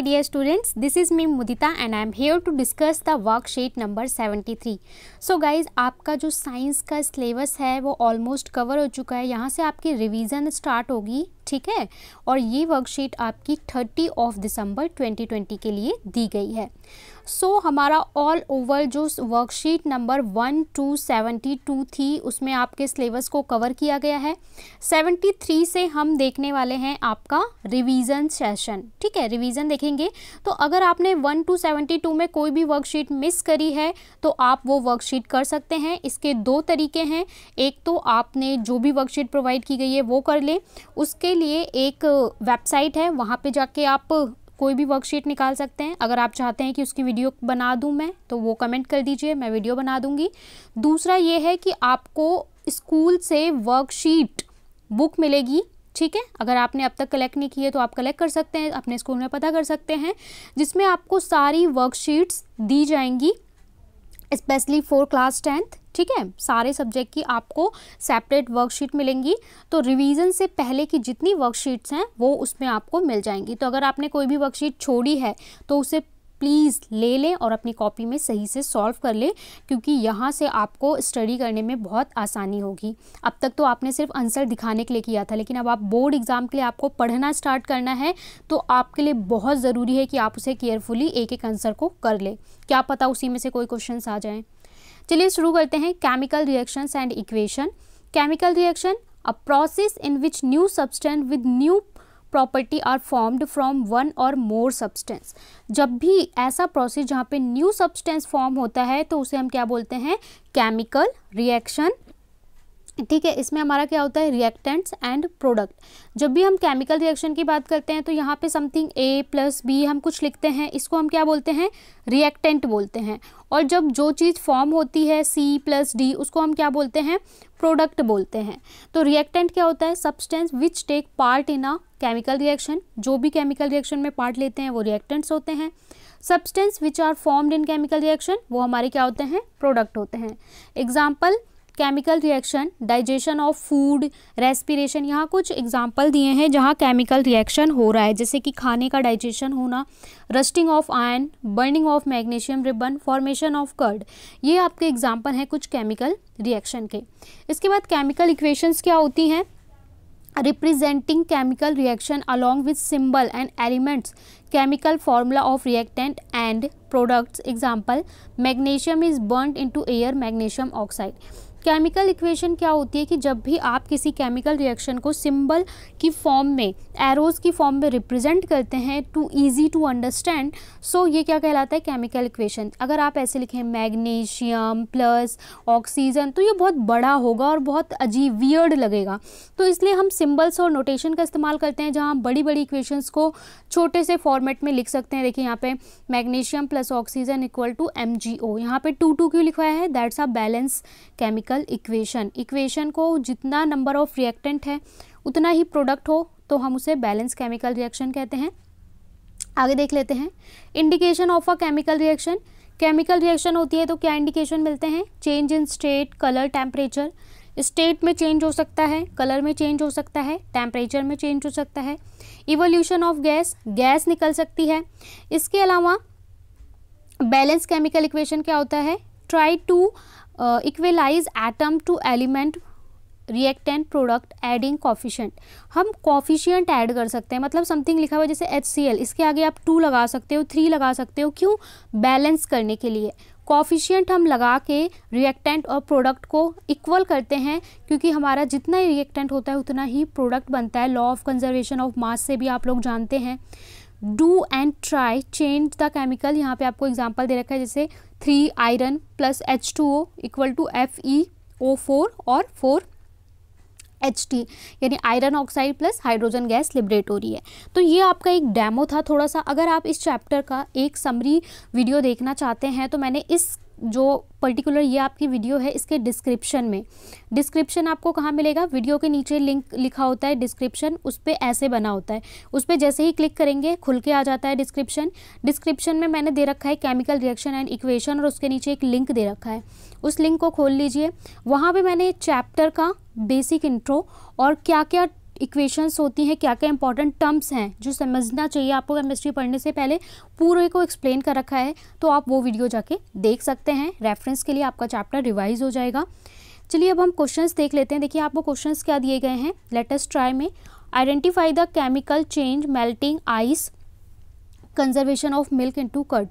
Hey dear students, this is me Mudita and I am here to discuss the worksheet number 73. So guys, आपका जो science का syllabus है वो almost cover हो चुका है यहाँ से आपकी रिवीजन स्टार्ट होगी ठीक है और ये वर्कशीट आपकी 30 ऑफ दिसंबर 2020 के लिए दी गई है सो so, हमारा ऑल ओवर जो worksheet number one two seventy two थी उसमें आपके सिलेबस को कवर किया गया है सेवेंटी थ्री से हम देखने वाले हैं आपका रिवीजन सेशन ठीक है रिवीजन देखेंगे तो अगर आपने वन टू सेवेंटी टू में कोई भी वर्कशीट मिस करी है तो आप वो वर्कशीट कर सकते हैं इसके दो तरीके हैं एक तो आपने जो भी वर्कशीट प्रोवाइड की गई है वो कर लें उसके लिए एक वेबसाइट है वहाँ पे जाके आप कोई भी वर्कशीट निकाल सकते हैं अगर आप चाहते हैं कि उसकी वीडियो बना दूँ मैं तो वो कमेंट कर दीजिए मैं वीडियो बना दूंगी दूसरा ये है कि आपको स्कूल से वर्कशीट बुक मिलेगी ठीक है अगर आपने अब तक कलेक्ट नहीं की है तो आप कलेक्ट कर सकते हैं अपने स्कूल में पता कर सकते हैं जिसमें आपको सारी वर्कशीट्स दी जाएंगी स्पेशली फोर क्लास टेंथ ठीक है सारे सब्जेक्ट की आपको सेपरेट वर्कशीट मिलेंगी तो रिवीजन से पहले की जितनी वर्कशीट्स हैं वो उसमें आपको मिल जाएंगी तो अगर आपने कोई भी वर्कशीट छोड़ी है तो उसे प्लीज़ ले लें और अपनी कॉपी में सही से सॉल्व कर लें क्योंकि यहाँ से आपको स्टडी करने में बहुत आसानी होगी अब तक तो आपने सिर्फ आंसर दिखाने के लिए किया था लेकिन अब आप बोर्ड एग्ज़ाम के लिए आपको पढ़ना स्टार्ट करना है तो आपके लिए बहुत ज़रूरी है कि आप उसे केयरफुली एक एक आंसर को कर लें क्या पता उसी में से कोई क्वेश्चन आ जाएँ चलिए शुरू करते हैं chemical reactions and equation chemical reaction a process in which new substance with new property are formed from one or more substance जब भी ऐसा प्रोसेस जहाँ पे न्यू सब्सटेंस फॉर्म होता है तो उसे हम क्या बोलते हैं केमिकल रिएक्शन ठीक है इसमें हमारा क्या होता है रिएक्टेंट्स एंड प्रोडक्ट जब भी हम केमिकल रिएक्शन की बात करते हैं तो यहाँ पे समथिंग ए प्लस बी हम कुछ लिखते हैं इसको हम क्या बोलते हैं रिएक्टेंट बोलते हैं और जब जो चीज़ फॉर्म होती है सी प्लस डी उसको हम क्या बोलते हैं प्रोडक्ट बोलते हैं तो रिएक्टेंट क्या होता है substance which take part in a chemical reaction जो भी केमिकल रिएक्शन में पार्ट लेते हैं वो रिएक्टेंट्स होते हैं substance which are formed in chemical reaction वो हमारे क्या होते हैं प्रोडक्ट होते हैं example chemical reaction digestion of food respiration यहाँ कुछ एग्जाम्पल दिए हैं जहाँ केमिकल रिएक्शन हो रहा है जैसे कि खाने का डाइजेशन होना rusting of iron burning of magnesium ribbon formation of curd ये आपके एग्जाम्पल हैं कुछ केमिकल रिएक्शन के इसके बाद केमिकल इक्वेशंस क्या होती हैं representing chemical reaction with with and elements chemical chemical of reactant and products example example is burn in to air magnesium oxide chemical equation क्या होती है कि जब भी आप किसी केमिकल रिएक्शन को सिंबल की फॉर्म में एरोज़ की फॉर्म में रिप्रेजेंट करते हैं to easy to understand so ये क्या कहलाता है केमिकल इक्वेशन अगर आप ऐसे लिखें मैग्नीशियम प्लस ऑक्सीजन तो ये बहुत बड़ा होगा और बहुत अजीब वियर्ड लगेगा तो इसलिए हम सिम्बल्स और नोटेशन का इस्तेमाल करते हैं जहाँ हम बड़ी बड़ी इक्वेशंस को छोटे से फॉर्मेट में लिख सकते हैं देखिए यहाँ पे magnesium plus oxygen equal to M G O यहाँ पर टू टू क्यों लिखवाया है that's a balance chemical chemical equation equation को जितना नंबर ऑफ रिएक्टेंट है उतना ही प्रोडक्ट हो तो हम उसे बैलेंस केमिकल रिएक्शन कहते हैं आगे देख लेते हैं indication of a chemical reaction chemical reaction होती है तो क्या इंडिकेशन मिलते हैं change in state colour temperature state में चेंज हो सकता है कलर में चेंज हो सकता है टेम्परेचर में चेंज हो सकता है इवोल्यूशन ऑफ गैस गैस निकल सकती है इसके अलावा बैलेंस केमिकल इक्वेशन क्या होता है try to equalize atom to element reactant product adding coefficient हम कॉफिशियंट ऐड कर सकते हैं मतलब समथिंग लिखा हुआ जैसे एच इसके आगे आप टू लगा सकते हो थ्री लगा सकते हो क्यों बैलेंस करने के लिए कॉफिशियंट हम लगा के रिएक्टेंट और प्रोडक्ट को इक्वल करते हैं क्योंकि हमारा जितना ही रिएक्टेंट होता है उतना ही प्रोडक्ट बनता है law of conservation of mass से भी आप लोग जानते हैं do and try change the chemical यहाँ पे आपको एग्जांपल दे रखा है जैसे three iron plus H two O equal to F E O four और फोर एच टी यानी iron oxide plus hydrogen gas liberate हो रही है तो ये आपका एक डैमो था थोड़ा सा अगर आप इस चैप्टर का एक समरी वीडियो देखना चाहते हैं तो मैंने इस जो पर्टिकुलर ये आपकी वीडियो है इसके डिस्क्रिप्शन में डिस्क्रिप्शन आपको कहाँ मिलेगा वीडियो के नीचे लिंक लिखा होता है डिस्क्रिप्शन उस पर ऐसे बना होता है उस पर जैसे ही क्लिक करेंगे खुल के आ जाता है डिस्क्रिप्शन डिस्क्रिप्शन में मैंने दे रखा है केमिकल रिएक्शन एंड इक्वेशन और उसके नीचे एक लिंक दे रखा है उस लिंक को खोल लीजिए वहाँ पर मैंने चैप्टर का बेसिक इंट्रो और क्या क्या इक्वेशंस होती हैं क्या क्या इंपॉर्टेंट टर्म्स हैं जो समझना चाहिए आपको केमिस्ट्री पढ़ने से पहले पूरे को एक्सप्लेन कर रखा है तो आप वो वीडियो जाके देख सकते हैं रेफरेंस के लिए आपका चैप्टर रिवाइज हो जाएगा चलिए अब हम क्वेश्चंस देख लेते हैं देखिए आपको क्वेश्चंस क्या दिए गए हैं लेटेस्ट ट्राई में identify the chemical change melting ice conservation of milk into curd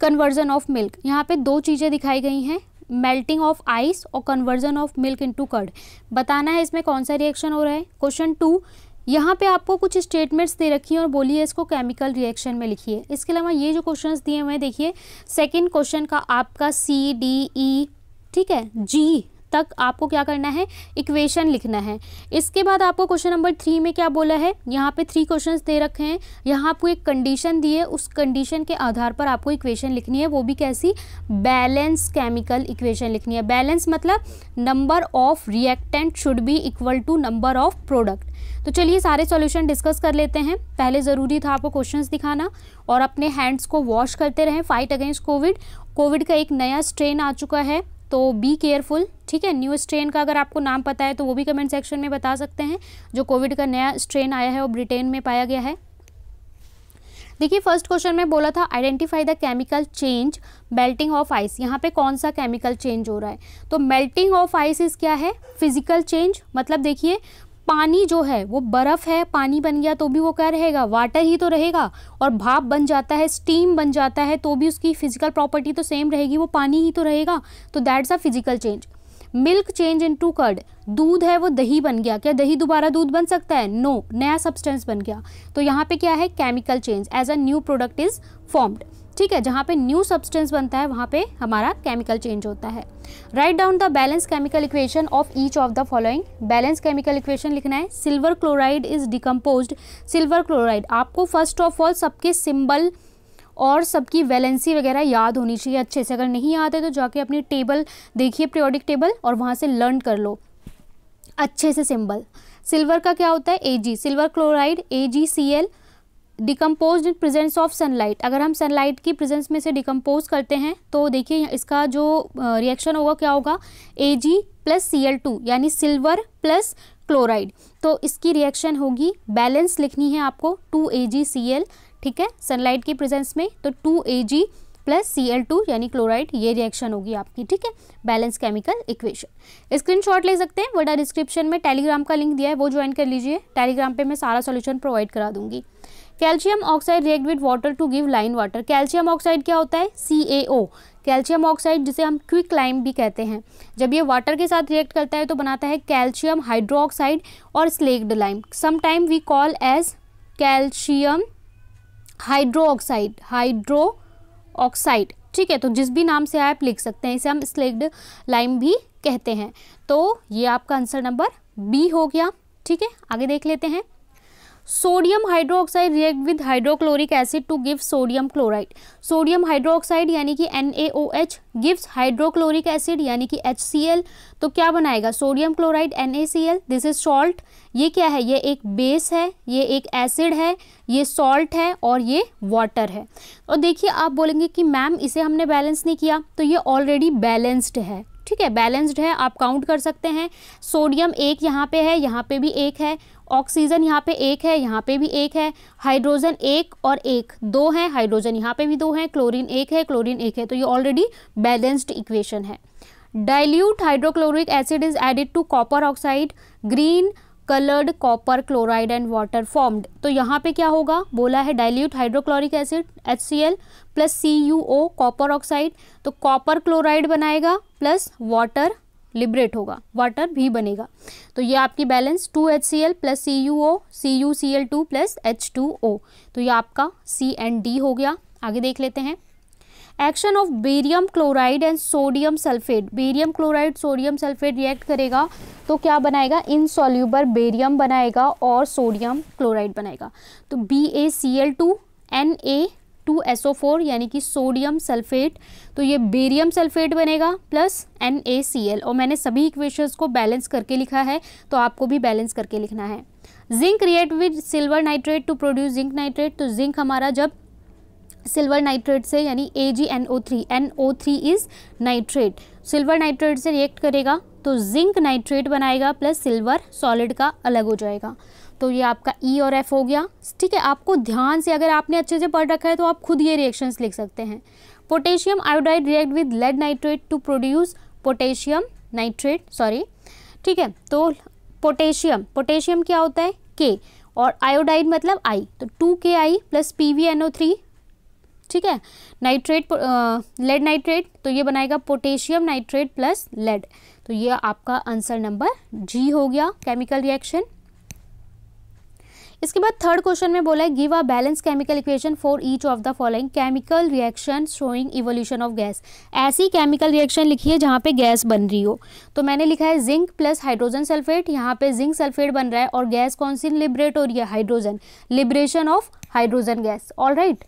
conversion of milk यहाँ पे दो चीज़ें दिखाई गई हैं मेल्टिंग ऑफ आइस और conversion of milk into curd बताना है इसमें कौन सा रिएक्शन हो रहा है क्वेश्चन टू यहाँ पे आपको कुछ स्टेटमेंट्स दे रखी हैं और बोलिए इसको केमिकल रिएक्शन में लिखिए इसके अलावा ये जो क्वेश्चन दिए हुए हैं देखिए सेकेंड क्वेश्चन का आपका सी डी ई ठीक है जी तक आपको क्या करना है इक्वेशन लिखना है इसके बाद आपको क्वेश्चन नंबर थ्री में क्या बोला है यहाँ पे थ्री क्वेश्चन दे रखे हैं यहाँ आपको एक कंडीशन दी है उस कंडीशन के आधार पर आपको इक्वेशन लिखनी है वो भी कैसी बैलेंस केमिकल इक्वेशन लिखनी है बैलेंस मतलब number of reactant should be equal to number of product तो चलिए सारे सॉल्यूशन डिस्कस कर लेते हैं पहले ज़रूरी था आपको क्वेश्चंस दिखाना और अपने हैंड्स को वॉश करते रहें फाइट अगेंस्ट कोविड कोविड का एक नया स्ट्रेन आ चुका है तो बी केयरफुल ठीक है न्यू स्ट्रेन का अगर आपको नाम पता है तो वो भी कमेंट सेक्शन में बता सकते हैं जो कोविड का नया स्ट्रेन आया है वो ब्रिटेन में पाया गया है देखिए फर्स्ट क्वेश्चन में बोला था identify the chemical change melting of ice यहाँ पे कौन सा केमिकल चेंज हो रहा है तो मेल्टिंग ऑफ आइस इज क्या है फिजिकल चेंज मतलब देखिए पानी जो है वो बर्फ़ है पानी बन गया तो भी वो क्या रहेगा वाटर ही तो रहेगा और भाप बन जाता है स्टीम बन जाता है तो भी उसकी फिजिकल प्रॉपर्टी तो सेम रहेगी वो पानी ही तो रहेगा तो that's a physical change milk change into curd दूध है वो दही बन गया क्या दही दोबारा दूध बन सकता है नो no, नया सब्सटेंस बन गया तो यहाँ पे क्या है chemical change as a new product is formed ठीक है जहाँ पे न्यू सब्सटेंस बनता है वहाँ पे हमारा केमिकल चेंज होता है write down the balance chemical equation of each of the following balance chemical equation लिखना है silver chloride is decompose silver chloride आपको फर्स्ट ऑफ ऑल सबके सिंबल और सबकी वैलेंसी वगैरह याद होनी चाहिए अच्छे से अगर नहीं याद है तो जाके अपनी टेबल देखिए प्रियोडिक टेबल और वहाँ से लर्न कर लो अच्छे से सिंबल सिल्वर का क्या होता है G silver chloride L decompose in presence of sunlight अगर हम सनलाइट की प्रेजेंस में से डिकम्पोज करते हैं तो देखिए इसका जो रिएक्शन होगा क्या होगा A G plus C L two यानी सिल्वर प्लस क्लोराइड तो इसकी रिएक्शन होगी बैलेंस लिखनी है आपको to A ji C L ठीक है सनलाइट की प्रेजेंस में तो two A G plus C L two यानी क्लोराइड ये रिएक्शन होगी आपकी ठीक है बैलेंस केमिकल इक्वेशन स्क्रीनशॉट ले सकते हैं वर्डा डिस्क्रिप्शन में टेलीग्राम का लिंक दिया है वो ज्वाइन कर लीजिए टेलीग्राम पे मैं सारा सॉल्यूशन प्रोवाइड करा दूंगी calcium oxide react with water to give lime water calcium oxide क्या होता है सी ए ओ कैल्शियम ऑक्साइड जिसे हम क्विक लाइम भी कहते हैं जब ये वाटर के साथ रिएक्ट करता है तो बनाता है कैल्शियम ऑक्साइड और slaked lime sometime we call as calcium hydro oxide hydro oxide ठीक है तो जिस भी नाम से आप लिख सकते हैं इसे हम स्लेग्ड लाइम भी कहते हैं तो ये आपका आंसर नंबर बी हो गया ठीक है आगे देख लेते हैं sodium hydroxide react with hydrochloric acid to give sodium chloride sodium hydroxide यानी कि NaOH गिव्स हाइड्रोक्लोरिक एसिड यानी कि HCl तो क्या बनाएगा sodium chloride NaCl this is salt ये क्या है ये एक बेस है ये एक एसिड है ये सॉल्ट है और ये वाटर है और देखिए आप बोलेंगे कि मैम इसे हमने बैलेंस नहीं किया तो ये ऑलरेडी बैलेंस्ड है ठीक है बैलेंस्ड है आप काउंट कर सकते हैं सोडियम एक यहाँ पे है यहाँ पे भी एक है ऑक्सीजन यहाँ पे एक है यहाँ पे भी एक है हाइड्रोजन एक और एक दो है हाइड्रोजन यहाँ पे भी दो है क्लोरीन एक है क्लोरीन एक है तो ये ऑलरेडी बैलेंस्ड इक्वेशन है dilute hydrochloric acid is added to copper oxide green coloured copper chloride and water formed तो यहाँ पे क्या होगा बोला है dilute hydrochloric acid H C L plus C U O copper oxide तो कॉपर क्लोराइड बनाएगा प्लस वाटर लिबरेट होगा वाटर भी बनेगा तो ये आपकी balance two H C L plus C U O C U C L two plus H two O तो ये आपका सी एंड डी हो गया आगे देख लेते हैं action of barium chloride and sodium sulphate barium chloride sodium sulphate react करेगा तो क्या बनाएगा इनसॉल्यूबर बेरियम बनाएगा और सोडियम क्लोराइड बनाएगा तो B A C L two N A two S O four यानी कि सोडियम सल्फेट तो ये बेरियम सल्फेट बनेगा plus N A C L और मैंने सभी इक्वेशंस को बैलेंस करके लिखा है तो आपको भी बैलेंस करके लिखना है zinc react with silver nitrate to produce zinc nitrate तो जिंक हमारा जब सिल्वर नाइट्रेट से यानी A G N O three N O three is nitrate silver nitrate से रिएक्ट करेगा तो जिंक नाइट्रेट बनाएगा प्लस सिल्वर सॉलिड का अलग हो जाएगा तो ये आपका ई e और एफ हो गया ठीक है आपको ध्यान से अगर आपने अच्छे से पढ़ रखा है तो आप खुद ये रिएक्शंस लिख सकते हैं potassium iodide react with lead nitrate to produce potassium nitrate sorry ठीक है तो पोटेशियम पोटेशियम क्या होता है के और आयोडाइड मतलब आई तो two K I plus P V N O three ठीक है नाइट्रेट लेड नाइट्रेट तो ये बनाएगा पोटेशियम नाइट्रेट प्लस लेड तो ये आपका आंसर नंबर जी हो गया केमिकल रिएक्शन इसके बाद थर्ड क्वेश्चन में बोला है give a balance chemical equation for each of the following chemical reaction showing evolution of gas ऐसी केमिकल रिएक्शन लिखिए जहाँ पे गैस बन रही हो तो मैंने लिखा है जिंक प्लस हाइड्रोजन सल्फेट यहाँ पे जिंक सल्फेट बन रहा है और गैस कौन सी लिबरेट हो रही है hydrogen liberation of hydrogen gas all right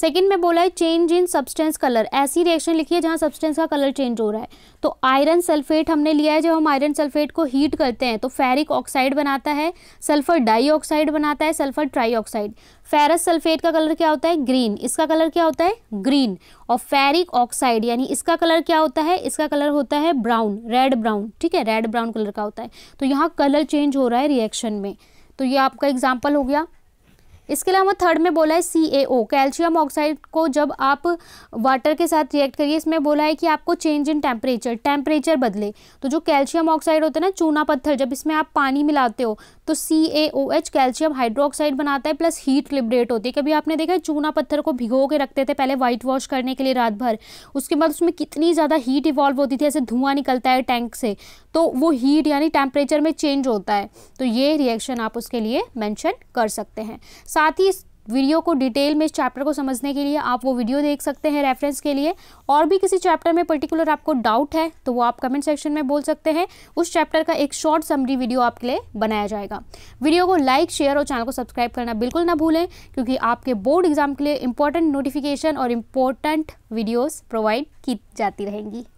second में बोला है चेंज इन सब्सटेंस कलर ऐसी रिएक्शन लिखिए जहाँ सब्सटेंस का कलर चेंज हो रहा है तो आयरन सल्फेट हमने लिया है जब हम आयरन सल्फेट को हीट करते हैं तो फेरिक ऑक्साइड बनाता है सल्फर डाईऑक्साइड बनाता है सल्फर ट्राईऑक्साइड फेरस सल्फेट का कलर क्या होता है ग्रीन इसका कलर क्या होता है ग्रीन और फेरिक ऑक्साइड यानी इसका कलर क्या होता है इसका कलर होता है ब्राउन रेड ब्राउन ठीक है रेड ब्राउन कलर का होता है तो यहाँ कलर चेंज हो रहा है रिएक्शन में तो ये आपका एग्जाम्पल हो गया इसके अलावा थर्ड में बोला है सी कैल्शियम ऑक्साइड को जब आप वाटर के साथ रिएक्ट करिए इसमें बोला है कि आपको चेंज इन टेम्परेचर टेम्परेचर बदले तो जो कैल्शियम ऑक्साइड होता है ना चूना पत्थर जब इसमें आप पानी मिलाते हो तो C A O H calcium hydroxide बनाता है प्लस हीट लिबरेट होती है कभी आपने देखा है चूना पत्थर को भिगो के रखते थे पहले वाइट वॉश करने के लिए रात भर उसके बाद उसमें कितनी ज़्यादा हीट इवॉल्व होती थी ऐसे धुआं निकलता है टैंक से तो वो हीट यानी टेम्परेचर में चेंज होता है तो ये रिएक्शन आप उसके लिए मैंशन कर सकते हैं साथ ही इस वीडियो को डिटेल में इस चैप्टर को समझने के लिए आप वो वीडियो देख सकते हैं रेफरेंस के लिए और भी किसी चैप्टर में पर्टिकुलर आपको डाउट है तो वो आप कमेंट सेक्शन में बोल सकते हैं उस चैप्टर का एक शॉर्ट समरी वीडियो आपके लिए बनाया जाएगा वीडियो को लाइक शेयर और चैनल को सब्सक्राइब करना बिल्कुल ना भूलें क्योंकि आपके बोर्ड एग्जाम के लिए इंपॉर्टेंट नोटिफिकेशन और इम्पोर्टेंट वीडियोज़ प्रोवाइड की जाती रहेंगी